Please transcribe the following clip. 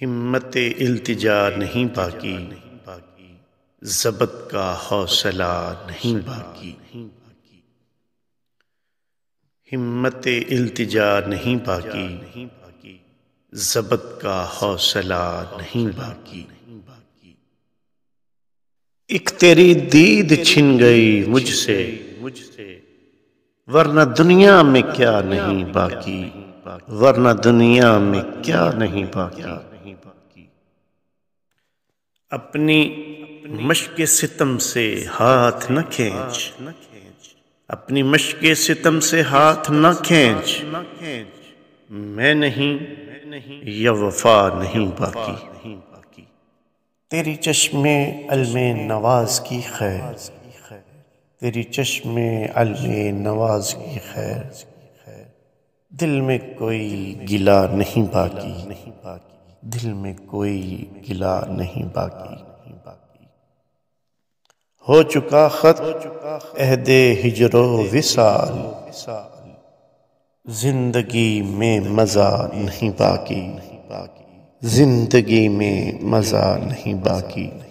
हिम्मत इल्तिजा नहीं बाकी जबत का हौसला नहीं बाकी हिम्मत इल्तिजा नहीं बाकी जबत का हौसला नहीं बाकी एक तेरी दीद छिन गई मुझसे मुझसे वरना दुनिया में क्या नहीं बाकी वरना दुनिया में क्या नहीं बाकी अपनी मशक सितम से हाथ न खींच अपनी मशक सितम से हाथ न खींच न खींच मैं नहीं यह वफा नहीं बाकी तेरी चश्मे अलमे नवाज की खैर तेरी चश्मे अलम नवाज की खैर दिल में कोई गिला नहीं बाकी नहीं बाकी दिल में कोई गिला नहीं बाकी बाकी हो चुका खत हो चुका एहदे हिजरो विसाल जिंदगी में मज़ा नहीं बाकी जिंदगी में मज़ा नहीं बाकी